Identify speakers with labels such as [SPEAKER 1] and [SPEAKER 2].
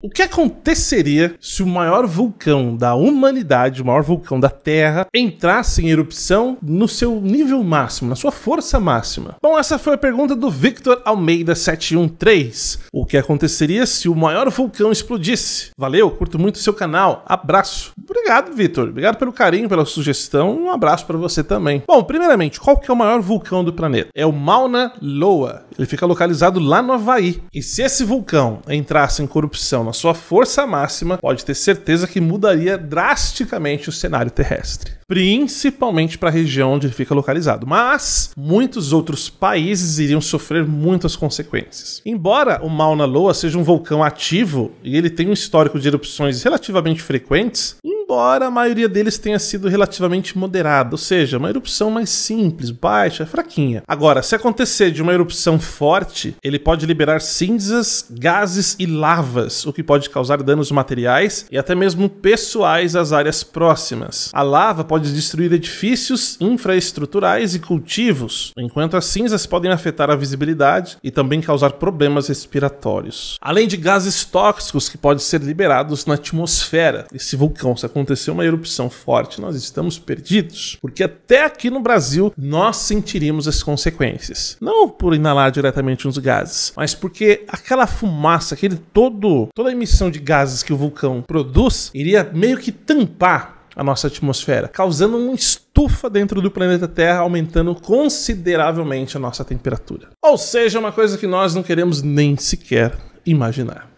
[SPEAKER 1] O que aconteceria se o maior vulcão da humanidade, o maior vulcão da Terra, entrasse em erupção no seu nível máximo, na sua força máxima? Bom, essa foi a pergunta do Victor Almeida 713. O que aconteceria se o maior vulcão explodisse? Valeu, curto muito o seu canal, abraço. Obrigado, Vitor. Obrigado pelo carinho, pela sugestão. Um abraço para você também. Bom, primeiramente, qual que é o maior vulcão do planeta? É o Mauna Loa. Ele fica localizado lá no Havaí. E se esse vulcão entrasse em corrupção na sua força máxima, pode ter certeza que mudaria drasticamente o cenário terrestre. Principalmente para a região onde ele fica localizado. Mas muitos outros países iriam sofrer muitas consequências. Embora o Mauna Loa seja um vulcão ativo e ele tem um histórico de erupções relativamente frequentes, embora a maioria deles tenha sido relativamente moderada, ou seja, uma erupção mais simples, baixa, fraquinha. Agora, se acontecer de uma erupção forte, ele pode liberar cinzas, gases e lavas, o que pode causar danos materiais e até mesmo pessoais às áreas próximas. A lava pode destruir edifícios, infraestruturais e cultivos, enquanto as cinzas podem afetar a visibilidade e também causar problemas respiratórios. Além de gases tóxicos que podem ser liberados na atmosfera, esse vulcão se acontecer uma erupção forte, nós estamos perdidos, porque até aqui no Brasil nós sentiríamos as consequências. Não por inalar diretamente uns gases, mas porque aquela fumaça, aquele todo, toda a emissão de gases que o vulcão produz, iria meio que tampar a nossa atmosfera, causando um estufa dentro do planeta Terra, aumentando consideravelmente a nossa temperatura. Ou seja, uma coisa que nós não queremos nem sequer imaginar.